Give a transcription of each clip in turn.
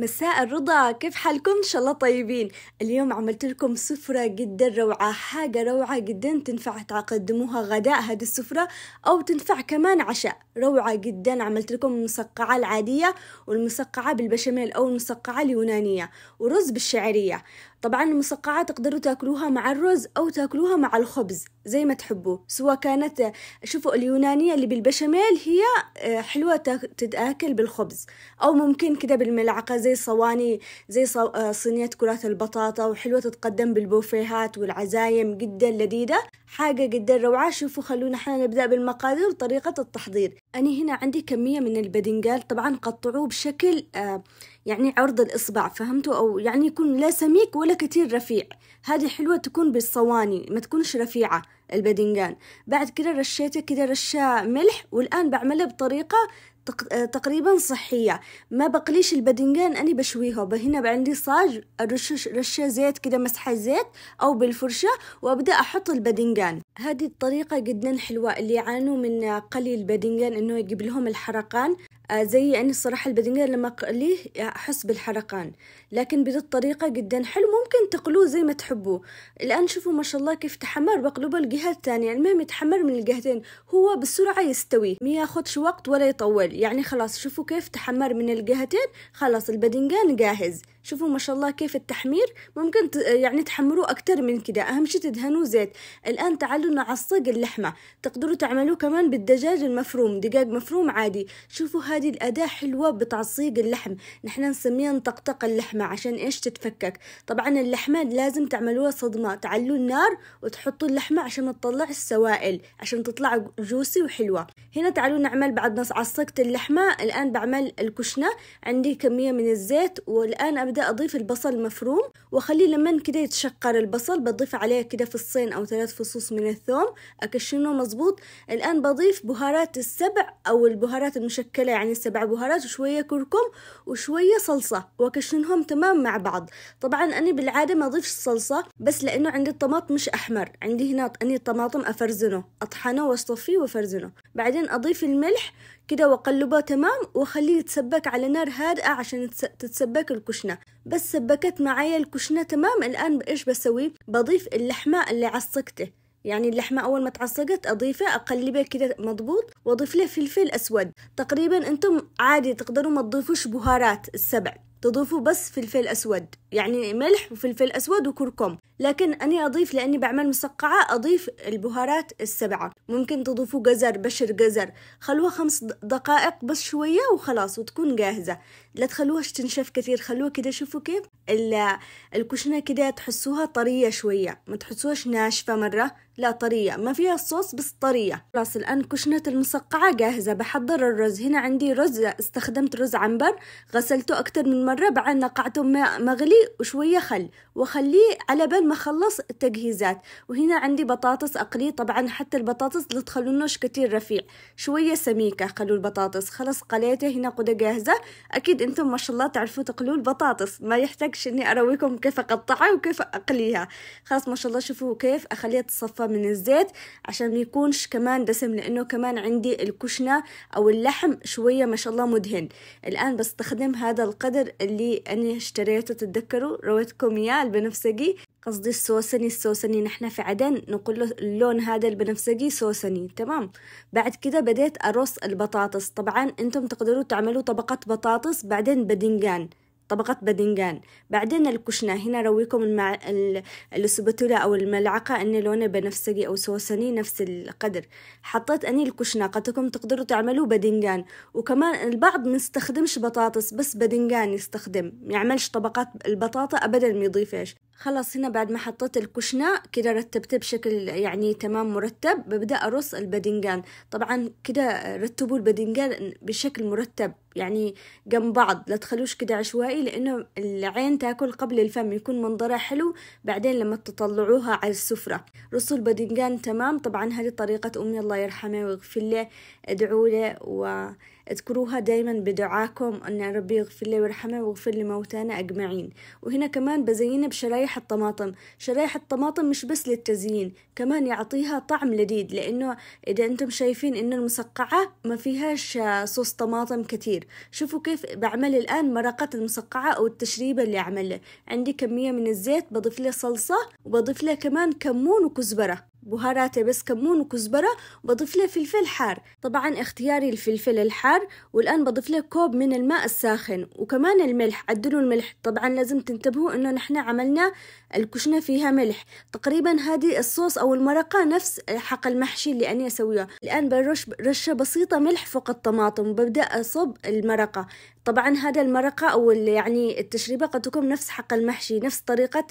مساء الرضا كيف حالكم ان شاء الله طيبين اليوم عملت لكم سفرة جدا روعة حاجة روعة جدا تنفع تقدموها غداء هذه السفرة او تنفع كمان عشاء روعة جدا عملت لكم المسقعة العادية والمسقعة بالبشاميل او المسقعة اليونانية ورز بالشعرية طبعا المسقعة تقدروا تاكلوها مع الرز أو تاكلوها مع الخبز زي ما تحبوا سواء كانت شوفوا اليونانية اللي بالبشاميل هي آه، حلوة تتآكل بالخبز أو ممكن كده بالملعقة زي صواني زي آه، صينية كرات البطاطا وحلوة تتقدم بالبوفيهات والعزايم جدا لذيذة حاجة جدا روعة شوفوا خلونا احنا نبدأ بالمقادير وطريقة التحضير أنا هنا عندي كمية من البدنجال طبعا قطعوه بشكل آه، يعني عرض الإصبع فهمتوا أو يعني يكون لا سميك ولا كتير رفيع هذه حلوة تكون بالصواني ما تكونش رفيعة البدنجان بعد كده رشيته كده رشة ملح والآن بعملها بطريقة تقريبا صحية ما بقليش البدنجان أنا بشويها هنا عندي صاج أرش رشة زيت كده مسحة زيت أو بالفرشة وأبدأ أحط البدنجان هذه الطريقة جدا حلوة اللي يعانوا من قلي البدنجان إنه يجيب لهم الحرقان آه، زي يعني الصراحة البدنجان لما أقليه أحس بالحرقان لكن بهذه الطريقة جدا حلو ممكن تقلوه زي ما تحبوا الآن شوفوا ما شاء الله كيف تحمر بقلبه الجهة الثانية يعني المهم يتحمر من الجهتين هو بسرعة يستوي ما ياخدش وقت ولا يطول يعني خلاص شوفوا كيف تحمر من الجهتين خلاص البدنجان جاهز شوفوا ما شاء الله كيف التحمير ممكن يعني تحمروه أكتر من كده أهم شي تدهنوه زيت الآن تعالوا نعصق اللحمة تقدروا تعملوه كمان بالدجاج المفروم دجاج مفروم عادي شوفوا هذه الأداة حلوة بتعصيق اللحم نحن نسميها نطقطق اللحمة عشان إيش تتفكك طبعا اللحمة لازم تعملوها صدمة تعلوا النار وتحطوا اللحمة عشان تطلع السوائل عشان تطلع جوسي وحلوة هنا تعالوا نعمل بعد ما عصقت اللحمة الآن بعمل الكشنة عندي كمية من الزيت والآن أبدأ أضيف البصل المفروم وأخليه لما كده يتشقر البصل بضيف عليه كده فصين أو ثلاث فصوص من الثوم أكشنه مظبوط الآن بضيف بهارات السبع أو البهارات المشكلة يعني السبع بهارات وشوية كركم وشوية صلصة وأكشنهم تمام مع بعض طبعا أنا بالعادة ما أضيفش الصلصة بس لأنه عندي الطماط مش أحمر عندي هنا أني الطماطم أفرزنه أطحنه وأصطفيه وأفرزنه بعدين أضيف الملح كده وأقلبه تمام وأخليه يتسبك على نار هادئة عشان تتسبك الكشنة بس سبكت معايا الكشنة تمام الآن إيش بسوي بضيف اللحمة اللي عصقته يعني اللحمة أول ما تعصقت أضيفه أقلبه كده مضبوط وأضيف له فلفل أسود تقريبا أنتم عادي تقدروا ما تضيفوش بهارات السبع تضيفوا بس فلفل أسود يعني ملح وفلفل أسود وكركم لكن أنا أضيف لأني بعمل مسقعة أضيف البهارات السبعة ممكن تضيفوا جزر بشر جزر خلوها خمس دقائق بس شوية وخلاص وتكون جاهزة لا تخلوهاش تنشف كثير خلوها كده شوفوا كيف الكشنة كده تحسوها طرية شوية ما تحسوهاش ناشفة مرة لا طرية ما فيها الصوص بس طرية خلاص الآن كشنة المسقعة جاهزة بحضر الرز هنا عندي رز استخدمت رز عنبر غسلته أكتر من مرة بعدين نقعته ماء مغلي وشوية خل وخليه على بال ما أخلص التجهيزات وهنا عندي بطاطس أقليه طبعا حتى البطاطس لا تخلونوش كتير رفيع شوية سميكة خلوا البطاطس خلاص قليته هنا قد جاهزة أكيد أنتم ما شاء الله تعرفوا تقلوا البطاطس ما يحتاجش إني أرويكم كيف أقطعها وكيف أقليها خلاص ما شاء الله شوفوا كيف أخليها تصفى من الزيت عشان يكونش كمان دسم لأنه كمان عندي الكشنة أو اللحم شوية ما شاء الله مدهن الآن بستخدم هذا القدر اللي أنا اشتريته تتذكروا رويتكم إياه البنفسجي قصدي السوسني السوسني نحن في عدن نقول له اللون هذا البنفسجي سوسني تمام بعد كده بديت أرص البطاطس طبعا أنتم تقدروا تعملوا طبقة بطاطس بعدين بدنجان طبقة بدنجان بعدين الكشنة هنا رويكم المع... السبتولة أو الملعقة أن لونه بنفسجي أو سوسني نفس القدر حطيت أني الكشنة قدكم تقدروا تعملوا بدنجان وكمان البعض ما يستخدمش بطاطس بس بدنجان يستخدم ما يعملش طبقات البطاطا أبدا ما يضيفش خلاص هنا بعد ما حطيت الكشنة كده رتبته بشكل يعني تمام مرتب ببدأ أرص البدنجان طبعا كده رتبوا البدنجان بشكل مرتب يعني جنب بعض لا تخلوش كده عشوائي لأنه العين تاكل قبل الفم يكون منظرها حلو بعدين لما تطلعوها على السفرة رصوا البدنجان تمام طبعا هذه طريقة أمي الله يرحمه ويغفر له ادعوا له و اذكروها دايما بدعاكم أن ربي يغفر لي ويرحمه ويغفر لموتانا أجمعين وهنا كمان بزينه بشرايح الطماطم شرايح الطماطم مش بس للتزيين كمان يعطيها طعم لذيذ لأنه إذا أنتم شايفين أن المسقعة ما فيهاش صوص طماطم كثير شوفوا كيف بعمل الآن مرقة المسقعة أو التشريبة اللي أعمله عندي كمية من الزيت بضيف له صلصة وبضيف له كمان كمون وكزبرة بهاراته بس كمون وكزبرة وبضيف له فلفل حار طبعا اختياري الفلفل الحار والآن بضيف له كوب من الماء الساخن وكمان الملح عدلوا الملح طبعا لازم تنتبهوا انه نحن عملنا الكشنة فيها ملح تقريبا هذه الصوص او المرقة نفس حق المحشي اللي أنا أسويه الآن برش رشة بسيطة ملح فوق الطماطم وببدأ أصب المرقة طبعا هذا المرقة أو يعني التشريبة قد تكون نفس حق المحشي نفس طريقة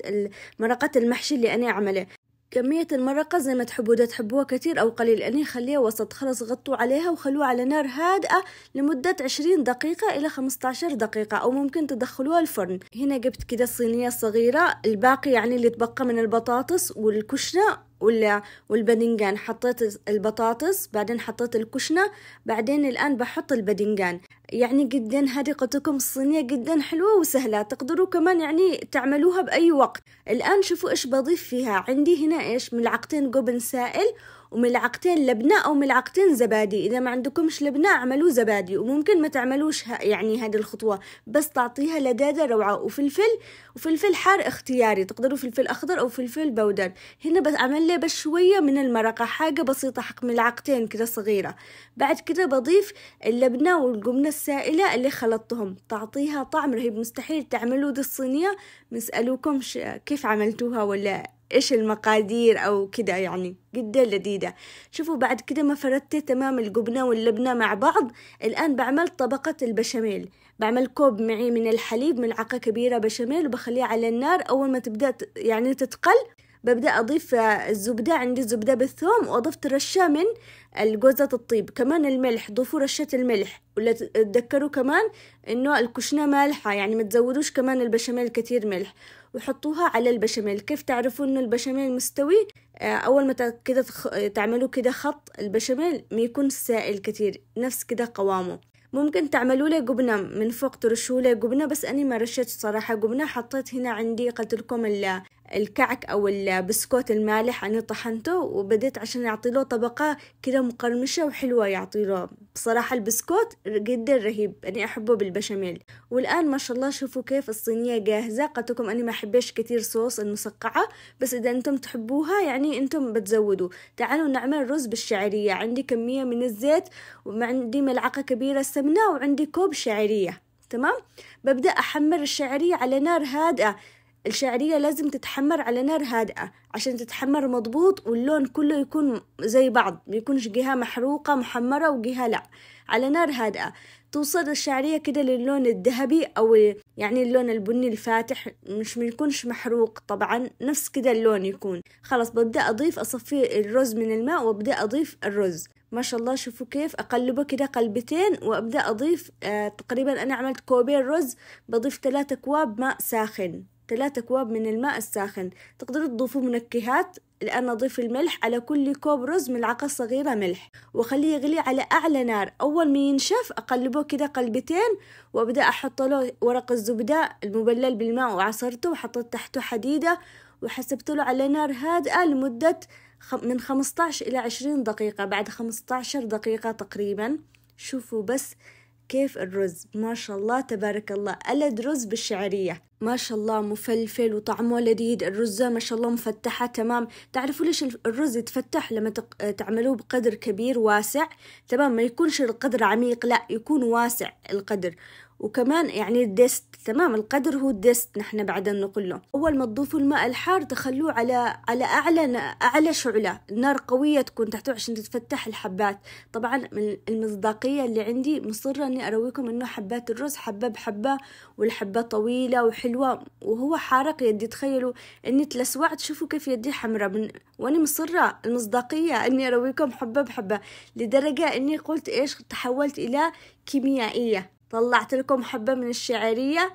مرقة المحشي اللي أنا أعمله كمية المرقة زي ما تحبوا ده تحبوها كتير أو قليل أني يعني خليها وسط خلاص غطوا عليها وخلوها على نار هادئة لمدة عشرين دقيقة إلى عشر دقيقة أو ممكن تدخلوها الفرن هنا جبت كده صينية صغيرة الباقي يعني اللي تبقى من البطاطس والكشنة ولا والبدنجان حطيت البطاطس بعدين حطيت الكشنة بعدين الآن بحط البدنجان يعني جدا هذه قطكم الصينية جدا حلوة وسهلة تقدروا كمان يعني تعملوها بأي وقت الآن شوفوا إيش بضيف فيها عندي هنا إيش ملعقتين جبن سائل وملعقتين لبنة أو ملعقتين زبادي إذا ما عندكمش لبنة اعملوا زبادي وممكن ما تعملوش يعني هذه الخطوة بس تعطيها لذاذة روعة وفلفل وفلفل حار اختياري تقدروا فلفل أخضر أو فلفل بودر هنا بس عمل لي بس شوية من المرقة حاجة بسيطة حق ملعقتين كده صغيرة بعد كده بضيف اللبنة والجبنة السائلة اللي خلطتهم تعطيها طعم رهيب مستحيل تعملوا دي الصينية مسألوكمش كيف عملتوها ولا إيش المقادير أو كده يعني جدا لذيذة شوفوا بعد كده ما فردت تمام الجبنة واللبنة مع بعض الآن بعمل طبقة البشاميل بعمل كوب معي من الحليب ملعقة كبيرة بشاميل وبخليه على النار أول ما تبدأ يعني تتقل ببدأ أضيف الزبدة عندي الزبدة بالثوم وأضفت رشة من الجوزة الطيب كمان الملح ضيفوا رشة الملح ولا تذكروا كمان إنه الكشنة مالحة يعني ما تزودوش كمان البشاميل كتير ملح وحطوها على البشاميل كيف تعرفوا إنه البشاميل مستوي آه، أول ما كده تعملوا كده خط البشاميل ما يكون سائل كتير نفس كده قوامه ممكن تعملوا لي جبنة من فوق ترشوا لي جبنة بس أنا ما رشيت صراحة جبنة حطيت هنا عندي قلت لكم الكعك أو البسكوت المالح أنا طحنته وبديت عشان أعطي له طبقة كده مقرمشة وحلوة يعطي له بصراحة البسكوت جدا رهيب أنا أحبه بالبشاميل والآن ما شاء الله شوفوا كيف الصينية جاهزة قلت لكم أنا ما أحبش كثير صوص المسقعة بس إذا أنتم تحبوها يعني أنتم بتزودوا تعالوا نعمل رز بالشعرية عندي كمية من الزيت وعندي ملعقة كبيرة سمنة وعندي كوب شعرية تمام ببدأ أحمر الشعرية على نار هادئة الشعرية لازم تتحمر على نار هادئة عشان تتحمر مضبوط واللون كله يكون زي بعض ميكونش جهة محروقة محمرة وجهة لا على نار هادئة توصل الشعرية كده للون الذهبي أو يعني اللون البني الفاتح مش ميكونش محروق طبعا نفس كده اللون يكون خلاص ببدأ أضيف أصفي الرز من الماء وأبدأ أضيف الرز ما شاء الله شوفوا كيف أقلبه كده قلبتين وأبدأ أضيف آه تقريبا أنا عملت كوبين رز بضيف ثلاثة أكواب ماء ساخن ثلاثة أكواب من الماء الساخن تقدروا تضيفوا منكهات الآن أضيف الملح على كل كوب رز ملعقة صغيرة ملح وخليه يغلي على أعلى نار أول ما ينشف أقلبه كده قلبتين وأبدأ أحط له ورق الزبدة المبلل بالماء وعصرته وحطيت تحته حديدة وحسبت له على نار هادئة لمدة من 15 إلى 20 دقيقة بعد 15 دقيقة تقريبا شوفوا بس كيف الرز ما شاء الله تبارك الله ألد رز بالشعرية ما شاء الله مفلفل وطعمه لذيذ الرزة ما شاء الله مفتحة تمام تعرفوا ليش الرز يتفتح لما تعملوه بقدر كبير واسع تمام ما يكونش القدر عميق لا يكون واسع القدر وكمان يعني الدست تمام القدر هو الدست نحن بعد نقول له أول ما تضيفوا الماء الحار تخلوه على على أعلى أعلى شعلة النار قوية تكون تحته عشان تتفتح الحبات طبعا من المصداقية اللي عندي مصرة إني أرويكم إنه حبات الرز حبة بحبة والحبة طويلة وحلوة وهو حارق يدي تخيلوا إني تلسوعت شوفوا كيف يدي حمراء من وأنا مصرة المصداقية إني أرويكم حبة بحبة لدرجة إني قلت إيش تحولت إلى كيميائية طلعت لكم حبة من الشعرية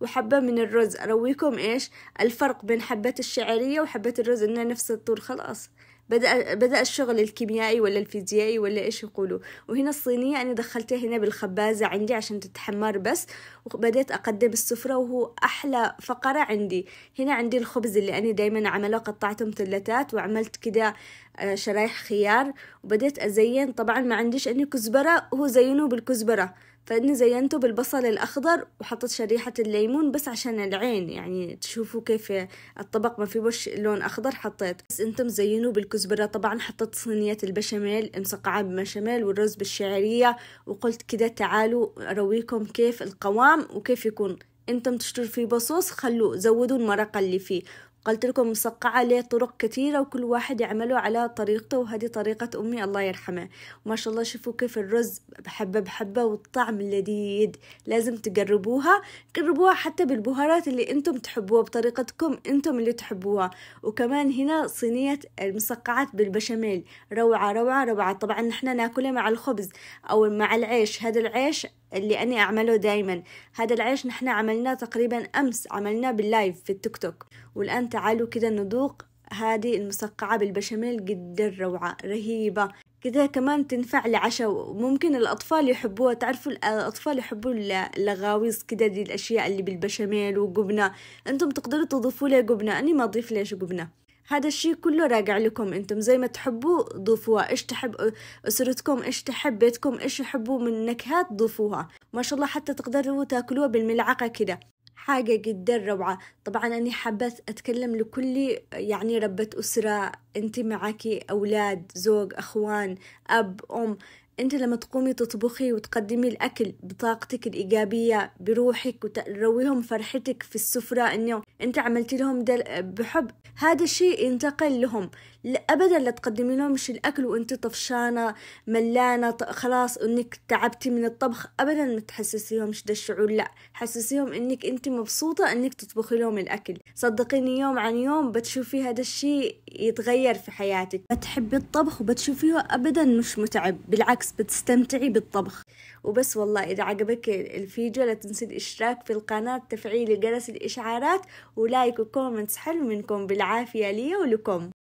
وحبة من الرز أرويكم إيش الفرق بين حبة الشعرية وحبة الرز إنه نفس الطول خلاص بدأ بدأ الشغل الكيميائي ولا الفيزيائي ولا إيش يقولوا وهنا الصينية أنا دخلتها هنا بالخبازة عندي عشان تتحمر بس وبدأت أقدم السفرة وهو أحلى فقرة عندي هنا عندي الخبز اللي أنا دايما عمله قطعته مثلثات وعملت كده آه، شرايح خيار وبدأت أزين طبعا ما عنديش أني كزبرة هو زينه بالكزبرة فاني زينته بالبصل الاخضر وحطيت شريحه الليمون بس عشان العين يعني تشوفوا كيف الطبق ما في وش لون اخضر حطيت بس انتم زينوه بالكزبره طبعا حطيت صينيه البشاميل مسقعه بالبشاميل والرز بالشعريه وقلت كده تعالوا ارويكم كيف القوام وكيف يكون انتم تشتروا فيه بصوص خلوه زودوا المرقة اللي فيه قلت لكم مسقعة له طرق كتيرة وكل واحد يعمله على طريقته وهذه طريقة أمي الله يرحمها وما شاء الله شوفوا كيف الرز بحبة بحبة والطعم لذيذ لازم تجربوها جربوها حتى بالبهارات اللي أنتم تحبوها بطريقتكم أنتم اللي تحبوها وكمان هنا صينية المسقعات بالبشاميل روعة روعة روعة طبعا نحن ناكلها مع الخبز أو مع العيش هذا العيش اللي أنا أعمله دايما هذا العيش نحن عملناه تقريبا أمس عملناه باللايف في التيك توك والآن تعالوا كده نذوق هذه المسقعة بالبشاميل جدا روعة رهيبة كده كمان تنفع لعشاء وممكن الأطفال يحبوها تعرفوا الأطفال يحبوا اللغاويز كده دي الأشياء اللي بالبشاميل وجبنة أنتم تقدروا تضيفوا لها جبنة أنا ما أضيف ليش جبنة هذا الشيء كله راجع لكم انتم زي ما تحبوا ضيفوها ايش تحب اسرتكم ايش تحب بيتكم ايش يحبوا من نكهات ضيفوها ما شاء الله حتى تقدروا تاكلوها بالملعقة كده حاجة جدا روعة طبعا أنا حابة أتكلم لكل يعني ربة أسرة أنت معاكي أولاد زوج أخوان أب أم أنت لما تقومي تطبخي وتقدمي الأكل بطاقتك الإيجابية بروحك وترويهم فرحتك في السفرة أنه أنت عملتي لهم بحب هذا الشيء ينتقل لهم ابدا لا تقدمي مش الاكل وانت طفشانه ملانه خلاص انك تعبتي من الطبخ ابدا ما تحسسيهمش ده الشعور لا حسسيهم انك انت مبسوطه انك تطبخي لهم الاكل صدقيني يوم عن يوم بتشوفي هذا الشيء يتغير في حياتك بتحبي الطبخ وبتشوفيه ابدا مش متعب بالعكس بتستمتعي بالطبخ وبس والله اذا عجبك الفيديو لا تنسي الاشتراك في القناه تفعيل جرس الاشعارات ولايك وكومنتس حلو منكم بالعافيه لي ولكم